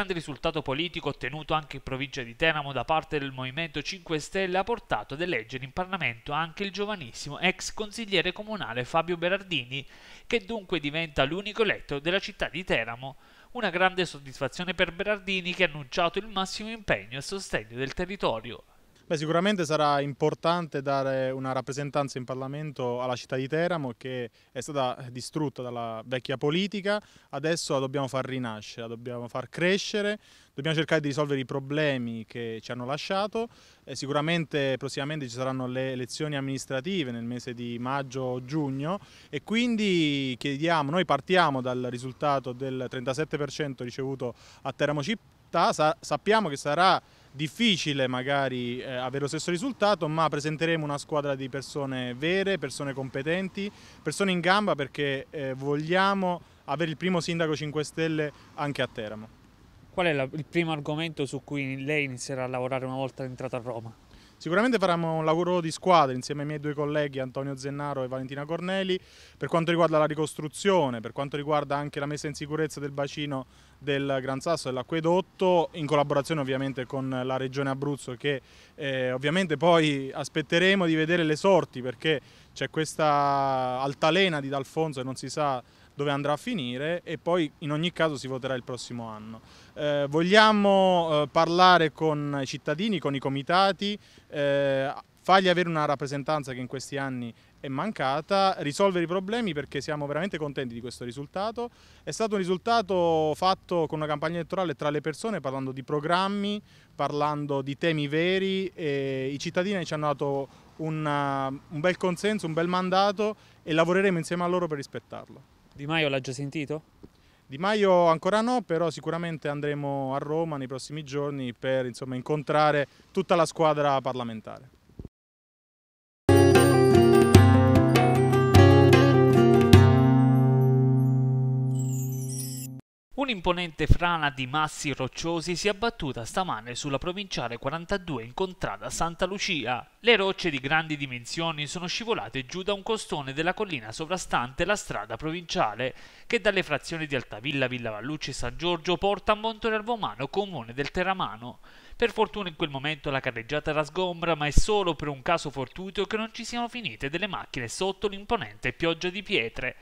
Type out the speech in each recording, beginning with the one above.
grande risultato politico ottenuto anche in provincia di Teramo da parte del Movimento 5 Stelle ha portato ad eleggere in Parlamento anche il giovanissimo ex consigliere comunale Fabio Berardini, che dunque diventa l'unico eletto della città di Teramo. Una grande soddisfazione per Berardini che ha annunciato il massimo impegno a sostegno del territorio. Beh, sicuramente sarà importante dare una rappresentanza in Parlamento alla città di Teramo che è stata distrutta dalla vecchia politica, adesso la dobbiamo far rinascere, la dobbiamo far crescere, dobbiamo cercare di risolvere i problemi che ci hanno lasciato, e eh, sicuramente prossimamente ci saranno le elezioni amministrative nel mese di maggio-giugno e quindi chiediamo, noi partiamo dal risultato del 37% ricevuto a Teramo città, sappiamo che sarà difficile magari eh, avere lo stesso risultato, ma presenteremo una squadra di persone vere, persone competenti, persone in gamba perché eh, vogliamo avere il primo sindaco 5 Stelle anche a Teramo. Qual è la, il primo argomento su cui lei inizierà a lavorare una volta entrata a Roma? Sicuramente faremo un lavoro di squadra insieme ai miei due colleghi Antonio Zennaro e Valentina Corneli per quanto riguarda la ricostruzione, per quanto riguarda anche la messa in sicurezza del bacino del Gran Sasso e dell'acquedotto in collaborazione ovviamente con la Regione Abruzzo che eh, ovviamente poi aspetteremo di vedere le sorti perché c'è questa altalena di D'Alfonso e non si sa dove andrà a finire e poi in ogni caso si voterà il prossimo anno. Eh, vogliamo eh, parlare con i cittadini, con i comitati, eh, fargli avere una rappresentanza che in questi anni è mancata, risolvere i problemi perché siamo veramente contenti di questo risultato. È stato un risultato fatto con una campagna elettorale tra le persone, parlando di programmi, parlando di temi veri e i cittadini ci hanno dato una, un bel consenso, un bel mandato e lavoreremo insieme a loro per rispettarlo. Di Maio l'ha già sentito? Di Maio ancora no, però sicuramente andremo a Roma nei prossimi giorni per insomma, incontrare tutta la squadra parlamentare. Un'imponente frana di massi rocciosi si è abbattuta stamane sulla provinciale 42 in contrada Santa Lucia. Le rocce di grandi dimensioni sono scivolate giù da un costone della collina sovrastante la strada provinciale, che dalle frazioni di Altavilla, Villa Vallucci e San Giorgio porta a Montorel Vomano, comune del Terramano. Per fortuna in quel momento la carreggiata era sgombra, ma è solo per un caso fortuito che non ci siano finite delle macchine sotto l'imponente pioggia di pietre.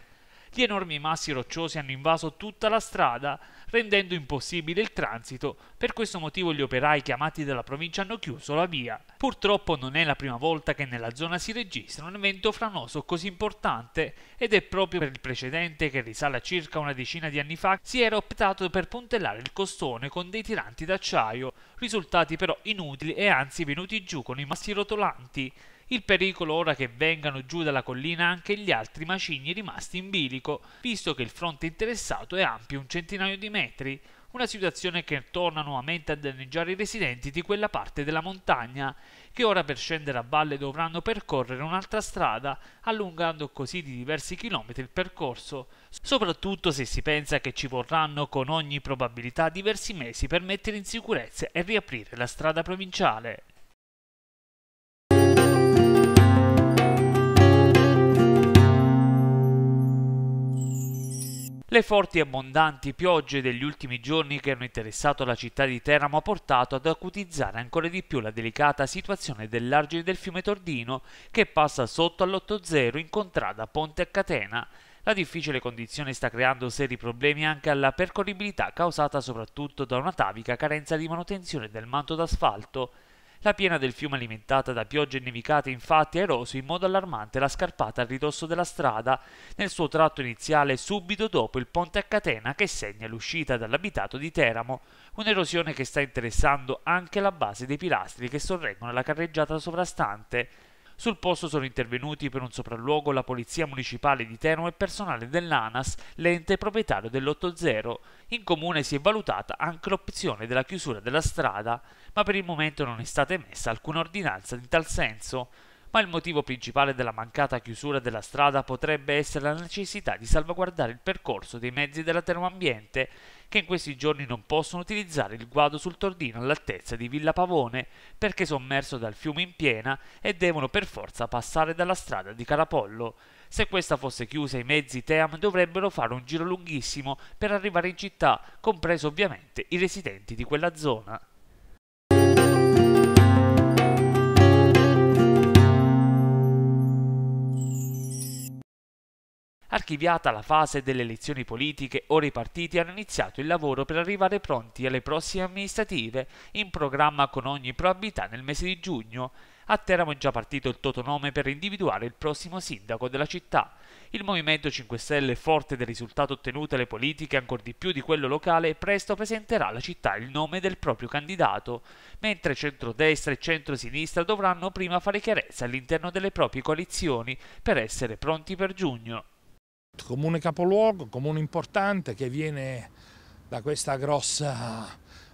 Gli enormi massi rocciosi hanno invaso tutta la strada, rendendo impossibile il transito. Per questo motivo gli operai chiamati dalla provincia hanno chiuso la via. Purtroppo non è la prima volta che nella zona si registra un evento franoso così importante ed è proprio per il precedente che risale a circa una decina di anni fa si era optato per puntellare il costone con dei tiranti d'acciaio, risultati però inutili e anzi venuti giù con i massi rotolanti. Il pericolo ora che vengano giù dalla collina anche gli altri macigni rimasti in bilico, visto che il fronte interessato è ampio un centinaio di metri, una situazione che torna nuovamente a danneggiare i residenti di quella parte della montagna, che ora per scendere a valle dovranno percorrere un'altra strada, allungando così di diversi chilometri il percorso, soprattutto se si pensa che ci vorranno con ogni probabilità diversi mesi per mettere in sicurezza e riaprire la strada provinciale. Le forti e abbondanti piogge degli ultimi giorni che hanno interessato la città di Teramo ha portato ad acutizzare ancora di più la delicata situazione dell'argine del fiume Tordino che passa sotto all'8-0 in contrada Ponte a Catena. La difficile condizione sta creando seri problemi anche alla percorribilità causata soprattutto da una tavica carenza di manutenzione del manto d'asfalto. La piena del fiume alimentata da piogge e nevicate infatti ha eroso in modo allarmante la scarpata a ridosso della strada nel suo tratto iniziale subito dopo il ponte a catena che segna l'uscita dall'abitato di Teramo, un'erosione che sta interessando anche la base dei pilastri che sorreggono la carreggiata sovrastante sul posto sono intervenuti per un sopralluogo la Polizia Municipale di Teno e personale dell'ANAS, l'ente proprietario dell'80. In comune si è valutata anche l'opzione della chiusura della strada, ma per il momento non è stata emessa alcuna ordinanza in tal senso ma il motivo principale della mancata chiusura della strada potrebbe essere la necessità di salvaguardare il percorso dei mezzi della termoambiente che in questi giorni non possono utilizzare il guado sul Tordino all'altezza di Villa Pavone perché sommerso dal fiume in piena e devono per forza passare dalla strada di Carapollo. Se questa fosse chiusa i mezzi Team dovrebbero fare un giro lunghissimo per arrivare in città, compreso ovviamente i residenti di quella zona. Archiviata la fase delle elezioni politiche, ora i partiti hanno iniziato il lavoro per arrivare pronti alle prossime amministrative, in programma con ogni probabilità nel mese di giugno. A Teramo è già partito il totonome per individuare il prossimo sindaco della città. Il Movimento 5 Stelle, forte del risultato ottenuto alle politiche, ancor di più di quello locale, presto presenterà alla città il nome del proprio candidato, mentre centrodestra e centrosinistra dovranno prima fare chiarezza all'interno delle proprie coalizioni per essere pronti per giugno comune capoluogo, comune importante che viene da questa grossa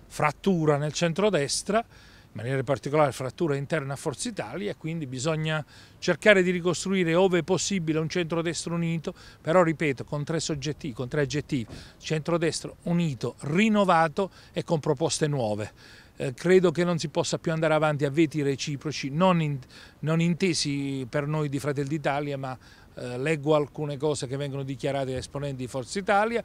frattura nel centrodestra, in maniera particolare frattura interna a Forza Italia, quindi bisogna cercare di ricostruire ove possibile un centrodestro unito, però ripeto con tre, soggetti, con tre aggettivi, centrodestro unito, rinnovato e con proposte nuove. Eh, credo che non si possa più andare avanti a veti reciproci, non, in, non intesi per noi di Fratelli d'Italia, ma eh, leggo alcune cose che vengono dichiarate da esponenti di Forza Italia,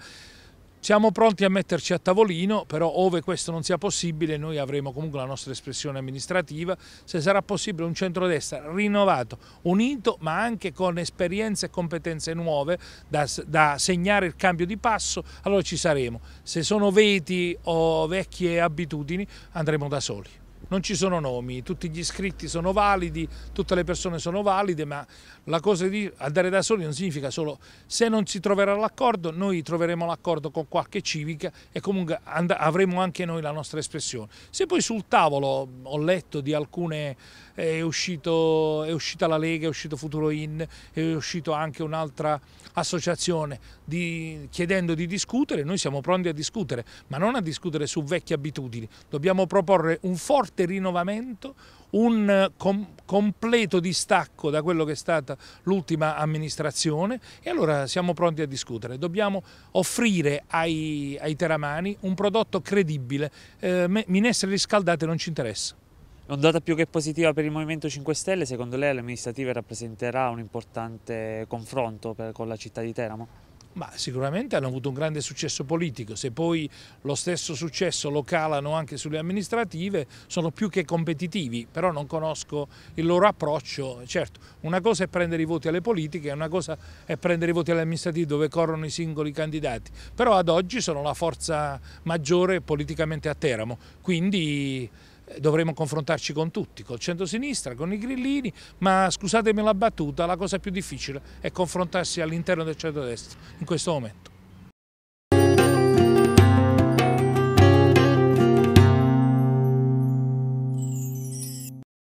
siamo pronti a metterci a tavolino, però ove questo non sia possibile noi avremo comunque la nostra espressione amministrativa, se sarà possibile un centrodestra rinnovato, unito, ma anche con esperienze e competenze nuove da, da segnare il cambio di passo, allora ci saremo. Se sono veti o vecchie abitudini andremo da soli non ci sono nomi, tutti gli iscritti sono validi, tutte le persone sono valide, ma la cosa di andare da soli non significa solo se non si troverà l'accordo, noi troveremo l'accordo con qualche civica e comunque avremo anche noi la nostra espressione. Se poi sul tavolo ho letto di alcune è, uscito, è uscita la Lega, è uscito Futuro In, è uscito anche un'altra associazione di, chiedendo di discutere, noi siamo pronti a discutere, ma non a discutere su vecchie abitudini, dobbiamo proporre un forte rinnovamento, un com completo distacco da quello che è stata l'ultima amministrazione e allora siamo pronti a discutere. Dobbiamo offrire ai, ai teramani un prodotto credibile, eh, minestre riscaldate non ci interessa. Un'ondata più che positiva per il Movimento 5 Stelle, secondo lei alle amministrative rappresenterà un importante confronto per, con la città di Teramo? Ma sicuramente hanno avuto un grande successo politico, se poi lo stesso successo lo calano anche sulle amministrative sono più che competitivi, però non conosco il loro approccio. Certo, una cosa è prendere i voti alle politiche, una cosa è prendere i voti alle amministrative dove corrono i singoli candidati, però ad oggi sono la forza maggiore politicamente a Teramo, quindi dovremo confrontarci con tutti, col centro-sinistra, con i grillini, ma scusatemi la battuta, la cosa più difficile è confrontarsi all'interno del centro-destra in questo momento.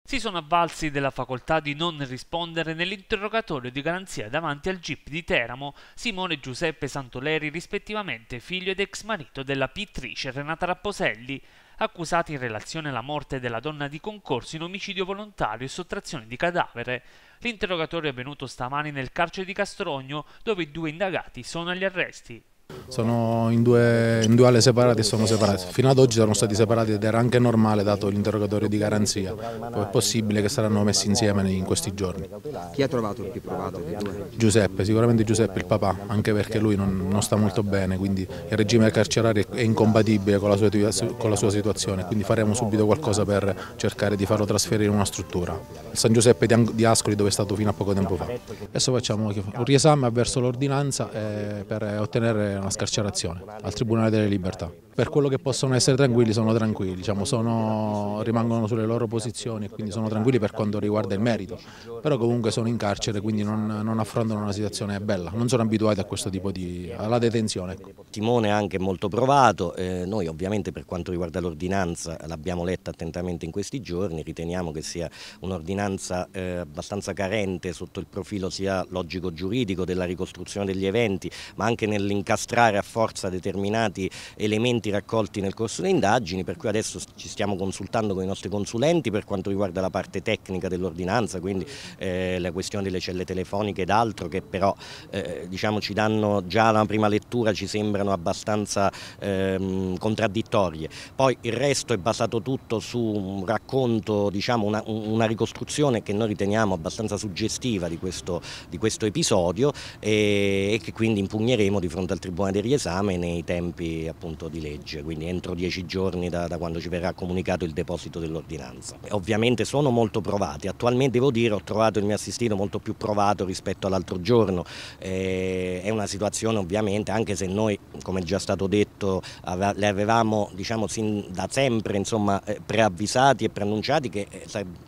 si sono avvalsi della facoltà di non rispondere nell'interrogatorio di garanzia davanti al GIP di Teramo Simone e Giuseppe Santoleri rispettivamente figlio ed ex marito della pittrice Renata Rapposelli accusati in relazione alla morte della donna di concorso in omicidio volontario e sottrazione di cadavere. L'interrogatorio è avvenuto stamani nel carcere di Castrogno, dove i due indagati sono agli arresti. Sono in due, in due, ale separate e sono separati. Fino ad oggi sono stati separati ed era anche normale dato l'interrogatorio di garanzia. Poi è possibile che saranno messi insieme in questi giorni. Chi ha trovato il più provato dei due? Giuseppe, sicuramente Giuseppe, il papà, anche perché lui non, non sta molto bene, quindi il regime carcerario è incompatibile con la, sua, con la sua situazione, quindi faremo subito qualcosa per cercare di farlo trasferire in una struttura. Il San Giuseppe di Ascoli dove è stato fino a poco tempo fa. Adesso facciamo un riesame verso l'ordinanza eh, per ottenere una scarcerazione al Tribunale delle Libertà per quello che possono essere tranquilli sono tranquilli, diciamo, sono, rimangono sulle loro posizioni e quindi sono tranquilli per quanto riguarda il merito, però comunque sono in carcere quindi non, non affrontano una situazione bella, non sono abituati a questo tipo di alla detenzione. Ecco. Timone è anche molto provato, eh, noi ovviamente per quanto riguarda l'ordinanza l'abbiamo letta attentamente in questi giorni, riteniamo che sia un'ordinanza eh, abbastanza carente sotto il profilo sia logico-giuridico della ricostruzione degli eventi ma anche nell'incastrare a forza determinati elementi dati raccolti nel corso delle indagini, per cui adesso ci stiamo consultando con i nostri consulenti per quanto riguarda la parte tecnica dell'ordinanza, quindi eh, la questione delle celle telefoniche ed altro che però eh, diciamo, ci danno già la prima lettura, ci sembrano abbastanza ehm, contraddittorie. Poi il resto è basato tutto su un racconto, diciamo, una, una, ricostruzione che noi riteniamo abbastanza suggestiva di questo, di questo episodio e, eh, e che quindi impugneremo di fronte al Tribunale del riesame nei tempi appunto di legge legge, quindi entro dieci giorni da, da quando ci verrà comunicato il deposito dell'ordinanza. Ovviamente sono molto provati, attualmente devo dire ho trovato il mio assistito molto più provato rispetto all'altro giorno, eh, è una situazione ovviamente anche se noi come già stato detto le avevamo diciamo sin da sempre insomma, eh, preavvisati e preannunciati che eh, sarebbe,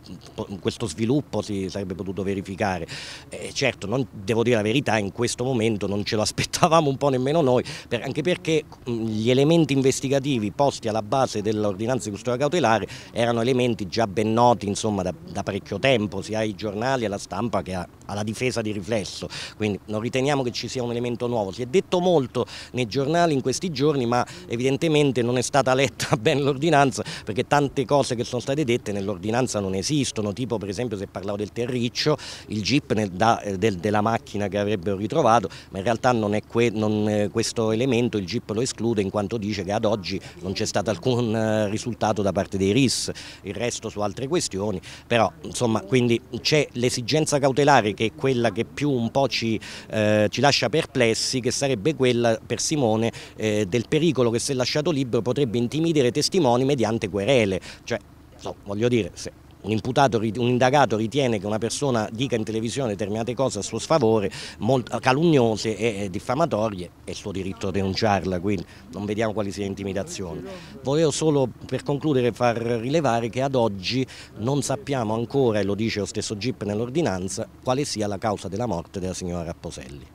questo sviluppo si sarebbe potuto verificare, eh, certo non, devo dire la verità in questo momento non ce lo aspettavamo un po' nemmeno noi, per, anche perché gli elementi investigativi posti alla base dell'ordinanza di custodia cautelare erano elementi già ben noti insomma, da, da, parecchio tempo, sia ai giornali, alla stampa che alla difesa di riflesso. Quindi non riteniamo che ci sia un elemento nuovo. Si è detto molto nei giornali in questi giorni, ma evidentemente non è stata letta bene l'ordinanza perché tante cose che sono state dette nell'ordinanza non esistono, tipo per esempio se parlavo del terriccio, il jeep nel, da, eh, del, della macchina che avrebbero ritrovato, ma in realtà non è que, non, eh, questo elemento, il jeep lo esclude in quanto dice che che ad oggi non c'è stato alcun eh, risultato da parte dei RIS, il resto su altre questioni, però insomma quindi c'è l'esigenza cautelare che è quella che più un po' ci, eh, ci lascia perplessi, che sarebbe quella per Simone eh, del pericolo che se lasciato libero potrebbe intimidire testimoni mediante querele, cioè so, voglio dire se un, imputato, un indagato ritiene che una persona dica in televisione determinate cose a suo sfavore, calunniose e diffamatorie, è il suo diritto a denunciarla, quindi non vediamo quali sia intimidazione. Volevo solo per concludere far rilevare che ad oggi non sappiamo ancora, e lo dice lo stesso GIP nell'ordinanza, quale sia la causa della morte della signora Rapposelli.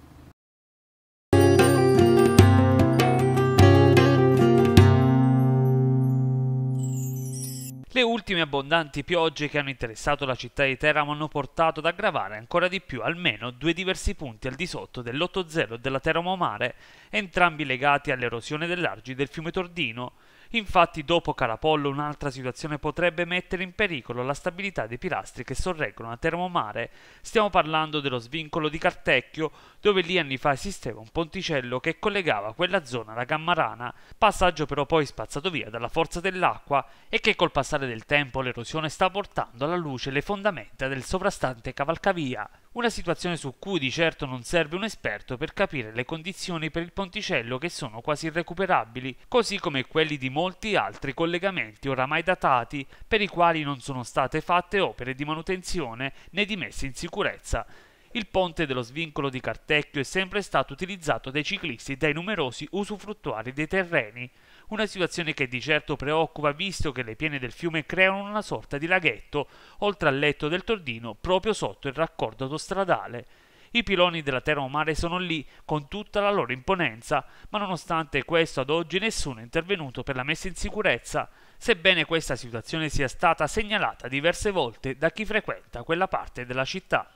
Le ultime abbondanti piogge che hanno interessato la città di Teramo hanno portato ad aggravare ancora di più almeno due diversi punti al di sotto dell'8-0 della Teramo Mare, entrambi legati all'erosione dell'argi del fiume Tordino Infatti, dopo Carapollo, un'altra situazione potrebbe mettere in pericolo la stabilità dei pilastri che sorreggono a Termomare. Stiamo parlando dello svincolo di Cartecchio, dove lì anni fa esisteva un ponticello che collegava quella zona alla Gammarana, passaggio però poi spazzato via dalla forza dell'acqua e che col passare del tempo l'erosione sta portando alla luce le fondamenta del sovrastante cavalcavia. Una situazione su cui di certo non serve un esperto per capire le condizioni per il ponticello che sono quasi irrecuperabili, così come quelli di molti altri collegamenti oramai datati per i quali non sono state fatte opere di manutenzione né di messa in sicurezza. Il ponte dello svincolo di Cartecchio è sempre stato utilizzato dai ciclisti e dai numerosi usufruttuari dei terreni, una situazione che di certo preoccupa visto che le piene del fiume creano una sorta di laghetto oltre al letto del Tordino proprio sotto il raccordo autostradale. I piloni della terra-mare sono lì con tutta la loro imponenza, ma nonostante questo ad oggi nessuno è intervenuto per la messa in sicurezza, sebbene questa situazione sia stata segnalata diverse volte da chi frequenta quella parte della città.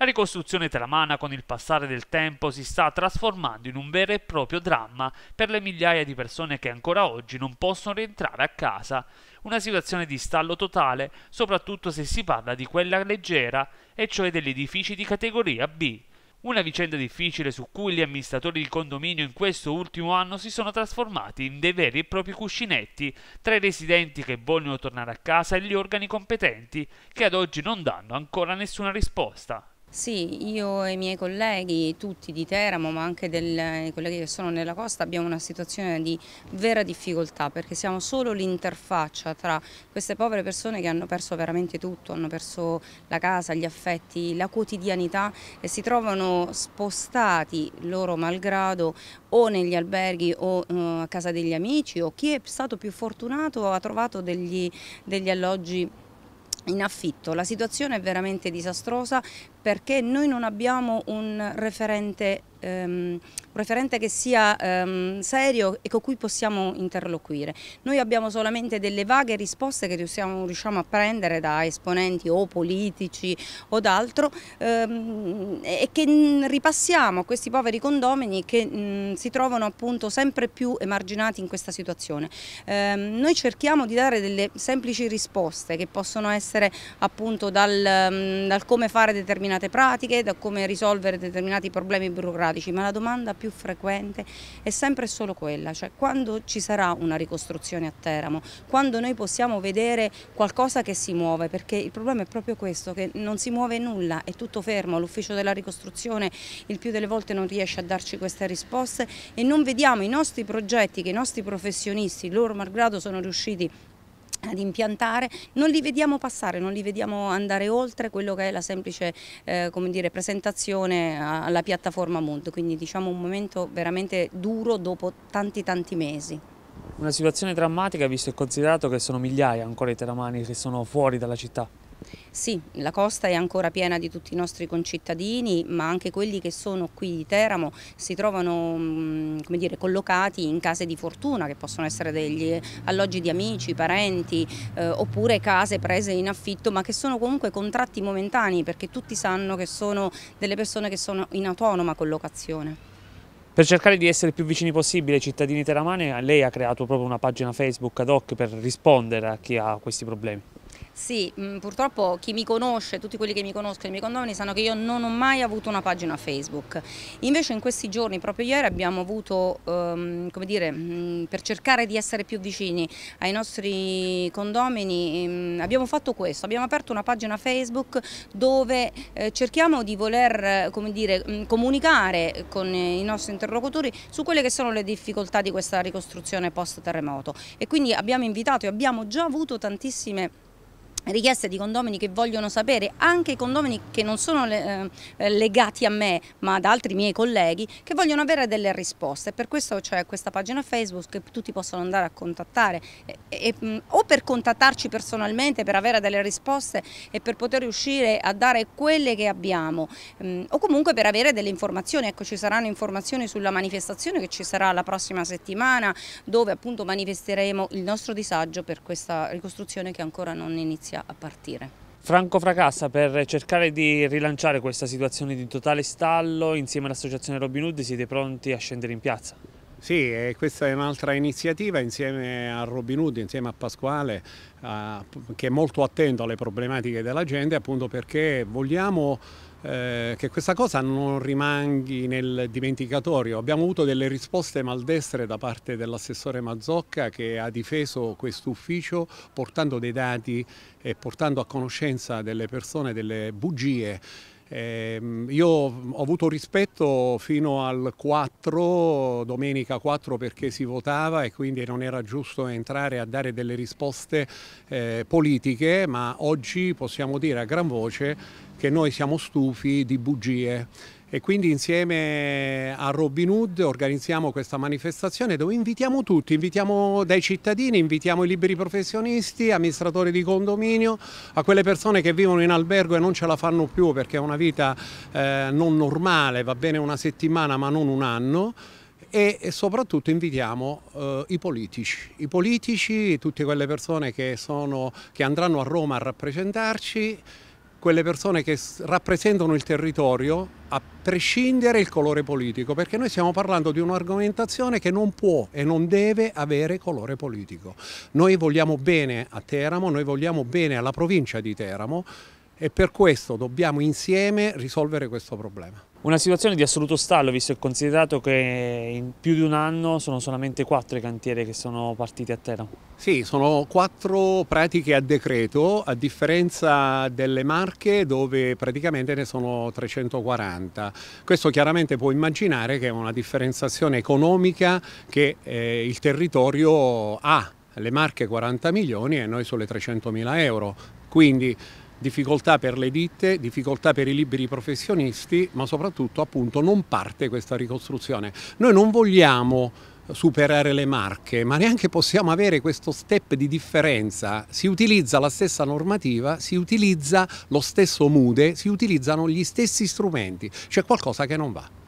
La ricostruzione tramana con il passare del tempo si sta trasformando in un vero e proprio dramma per le migliaia di persone che ancora oggi non possono rientrare a casa, una situazione di stallo totale soprattutto se si parla di quella leggera, e cioè degli edifici di categoria B. Una vicenda difficile su cui gli amministratori di condominio in questo ultimo anno si sono trasformati in dei veri e propri cuscinetti tra i residenti che vogliono tornare a casa e gli organi competenti che ad oggi non danno ancora nessuna risposta. Sì, io e i miei colleghi, tutti di Teramo, ma anche dei colleghi che sono nella costa, abbiamo una situazione di vera difficoltà perché siamo solo l'interfaccia tra queste povere persone che hanno perso veramente tutto, hanno perso la casa, gli affetti, la quotidianità e si trovano spostati loro malgrado o negli alberghi o eh, a casa degli amici o chi è stato più fortunato ha trovato degli, degli alloggi in affitto. La situazione è veramente disastrosa perché noi non abbiamo un referente ehm, un referente che sia ehm, serio e con cui possiamo interloquire. Noi abbiamo solamente delle vaghe risposte che riusciamo, riusciamo a prendere da esponenti o politici o d'altro ehm, e che mm, ripassiamo a questi poveri condomini che mh, mm, si trovano appunto sempre più emarginati in questa situazione. Ehm, noi cerchiamo di dare delle semplici risposte che possono essere appunto dal, mm, dal come fare determinate pratiche, da come risolvere determinati problemi burocratici, ma la domanda più frequente è sempre solo quella, cioè quando ci sarà una ricostruzione a Teramo, quando noi possiamo vedere qualcosa che si muove, perché il problema è proprio questo, che non si muove nulla, è tutto fermo, l'ufficio della ricostruzione il più delle volte non riesce a darci queste risposte e non vediamo i nostri progetti che i nostri professionisti, loro malgrado sono riusciti ad impiantare, non li vediamo passare, non li vediamo andare oltre quello che è la semplice eh, dire, presentazione alla piattaforma Mood, quindi diciamo un momento veramente duro dopo tanti tanti mesi. Una situazione drammatica visto e considerato che sono migliaia ancora i teramani che sono fuori dalla città. Sì, la costa è ancora piena di tutti i nostri concittadini, ma anche quelli che sono qui di Teramo si trovano mm, dire, collocati in case di fortuna, che possono essere degli eh, alloggi di amici, parenti, eh, oppure case prese in affitto, ma che sono comunque contratti momentanei, perché tutti sanno che sono delle persone che sono in autonoma collocazione. Per cercare di essere più vicini possibile ai cittadini teramani, lei ha creato proprio una pagina Facebook ad hoc per rispondere a chi ha questi problemi. Sì, mh, mm, purtroppo chi mi conosce, tutti quelli che mi conoscono, i miei condomini sanno che io non ho mai avuto una pagina Facebook. Invece in questi giorni, proprio ieri, abbiamo avuto, um, come dire, mh, mm, per cercare di essere più vicini ai nostri condomini, mh, mm, abbiamo fatto questo, abbiamo aperto una pagina Facebook dove eh, cerchiamo di voler, eh, come dire, comunicare con i nostri interlocutori su quelle che sono le difficoltà di questa ricostruzione post terremoto e quindi abbiamo invitato e abbiamo già avuto tantissime richieste di condomini che vogliono sapere, anche condomini che non sono eh, legati a me ma ad altri miei colleghi, che vogliono avere delle risposte. Per questo c'è questa pagina Facebook che tutti possono andare a contattare e, e, mm, o per contattarci personalmente per avere delle risposte e per poter riuscire a dare quelle che abbiamo mm, o comunque per avere delle informazioni. Ecco, ci saranno informazioni sulla manifestazione che ci sarà la prossima settimana dove appunto manifesteremo il nostro disagio per questa ricostruzione che ancora non è iniziata inizia a partire. Franco Fracassa per cercare di rilanciare questa situazione di totale stallo insieme all'associazione Robin Hood siete pronti a scendere in piazza? Sì, eh, questa è un'altra iniziativa insieme a Robin Hood, insieme a Pasquale, eh, che è molto attento alle problematiche della gente, appunto perché vogliamo eh, che questa cosa non rimanghi nel dimenticatorio. Abbiamo avuto delle risposte maldestre da parte dell'assessore Mazzocca che ha difeso questo ufficio portando dei dati e portando a conoscenza delle persone delle bugie. Eh, io ho avuto rispetto fino al 4, domenica 4 perché si votava e quindi non era giusto entrare a dare delle risposte eh, politiche, ma oggi possiamo dire a gran voce che noi siamo stufi di bugie e quindi insieme a Robin Hood organizziamo questa manifestazione dove invitiamo tutti, invitiamo dai cittadini, invitiamo i liberi professionisti, amministratori di condominio, a quelle persone che vivono in albergo e non ce la fanno più perché è una vita eh, non normale, va bene una settimana ma non un anno e soprattutto invitiamo eh, i politici, i politici, tutte quelle persone che, sono, che andranno a Roma a rappresentarci quelle persone che rappresentano il territorio a prescindere il colore politico, perché noi stiamo parlando di un'argomentazione che non può e non deve avere colore politico. Noi vogliamo bene a Teramo, noi vogliamo bene alla provincia di Teramo e per questo dobbiamo insieme risolvere questo problema. Una situazione di assoluto stallo, visto e considerato che in più di un anno sono solamente quattro i cantieri che sono partiti a terra. Sì, sono quattro pratiche a decreto, a differenza delle Marche dove praticamente ne sono 340. Questo chiaramente può immaginare che è una differenziazione economica che eh, il territorio ha. Le Marche 40 milioni e noi sole 300 mila euro. Quindi difficoltà per le ditte, difficoltà per i liberi professionisti, ma soprattutto appunto non parte questa ricostruzione. Noi non vogliamo superare le marche, ma neanche possiamo avere questo step di differenza. Si utilizza la stessa normativa, si utilizza lo stesso MUDE, si utilizzano gli stessi strumenti, c'è qualcosa che non va.